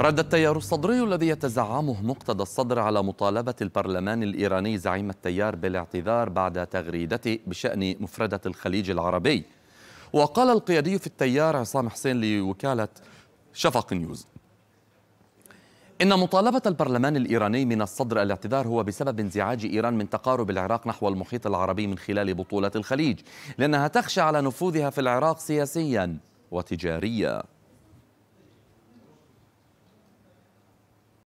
رد التيار الصدري الذي يتزعمه مقتدى الصدر على مطالبة البرلمان الإيراني زعيم التيار بالاعتذار بعد تغريدته بشأن مفردة الخليج العربي وقال القيادي في التيار عصام حسين لوكالة شفق نيوز إن مطالبة البرلمان الإيراني من الصدر الاعتذار هو بسبب انزعاج إيران من تقارب العراق نحو المحيط العربي من خلال بطولة الخليج لأنها تخشى على نفوذها في العراق سياسيا وتجاريا